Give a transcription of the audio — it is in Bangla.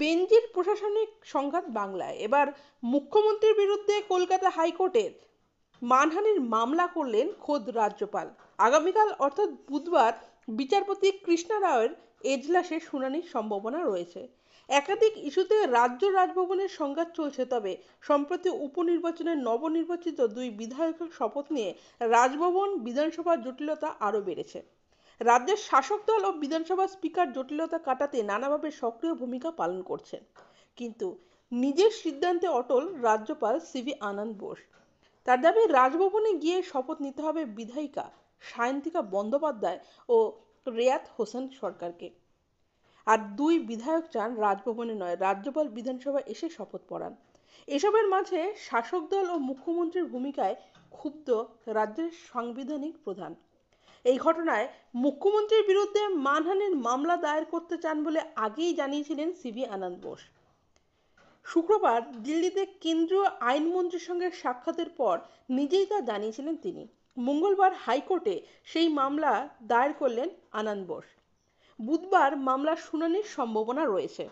বেঞ্জির প্রশাসনিক সংঘাত বাংলায় এবার মুখ্যমন্ত্রীর বিরুদ্ধে কলকাতা হাইকোর্টের মানহানির মামলা করলেন খোদ রাজ্যপাল আগামীকাল অর্থাৎ বুধবার বিচারপতি কৃষ্ণা রায়ের এজলাসে শুনানির সম্ভাবনা রয়েছে একাধিক ইস্যুতে রাজ্য রাজভবনের সংঘাত চলছে তবে সম্প্রতি উপনির্বাচনে নবনির্বাচিত দুই বিধায়কের শপথ নিয়ে রাজভবন বিধানসভার জটিলতা আরও বেড়েছে রাজ্যের শাসক দল ও বিধানসভার স্পিকার জটিলতা কাটাতে নানাভাবে সক্রিয় ভূমিকা পালন করছেন কিন্তু নিজের সিদ্ধান্তে অটল রাজ্যপাল সিভি আনন্দ বোস তার দাবি রাজভবনে গিয়ে শপথ নিতে হবে বিধায়িকা সায়ন্তিকা বন্দ্যোপাধ্যায় ও রেয়াত হোসেন সরকারকে আর দুই বিধায়ক চান রাজভবনে নয় রাজ্যপাল বিধানসভায় এসে শপথ পড়ান এসবের মাঝে শাসক দল ও মুখ্যমন্ত্রীর ভূমিকায় ক্ষুব্ধ রাজ্যের সাংবিধানিক প্রধান এই ঘটনায় মুখ্যমন্ত্রীর বিরুদ্ধে মানহানির মামলা দায়ের করতে চান বলে আগেই জানিয়েছিলেন সিবি আনন্দ বোস শুক্রবার দিল্লিতে কেন্দ্রীয় আইনমন্ত্রীর সঙ্গে সাক্ষাতের পর নিজেই তা জানিয়েছিলেন তিনি মঙ্গলবার হাইকোর্টে সেই মামলা দায়ের করলেন আনন্দ বোস বুধবার মামলার শুনানির সম্ভাবনা রয়েছে